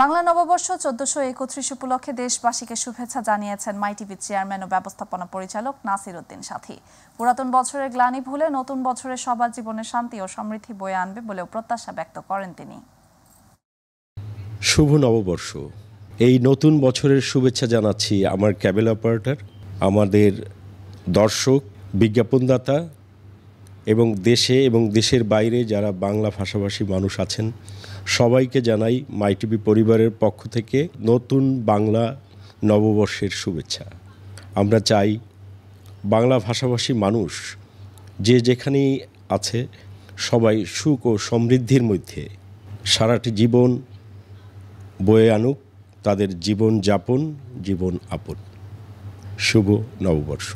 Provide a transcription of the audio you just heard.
বাংলা নববর্ষ চোদ্দশো একত্রিশ উপলক্ষে দেশবাসীকে শুভেচ্ছা জানিয়েছেন মাইটিভি চেয়ারম্যান ও ব্যবস্থাপনা পরিচালক নাসির উদ্দিন সাথী পুরাতন বছরের গ্লানি ভুলে নতুন বছরে সবার জীবনে শান্তি ও সমৃদ্ধি বয়ে আনবে বলেও প্রত্যাশা ব্যক্ত করেন তিনি শুভ নববর্ষ এই নতুন বছরের শুভেচ্ছা জানাচ্ছি আমার ক্যাবেল অপারেটর আমাদের দর্শক বিজ্ঞাপনদাতা এবং দেশে এবং দেশের বাইরে যারা বাংলা ভাষাভাষী মানুষ আছেন সবাইকে জানাই মাইটিভি পরিবারের পক্ষ থেকে নতুন বাংলা নববর্ষের শুভেচ্ছা আমরা চাই বাংলা ভাষাভাষী মানুষ যে যেখানেই আছে সবাই সুখ ও সমৃদ্ধির মধ্যে সারাটি জীবন বয়ে আনুক তাদের জীবন যাপন জীবন আপন শুভ নববর্ষ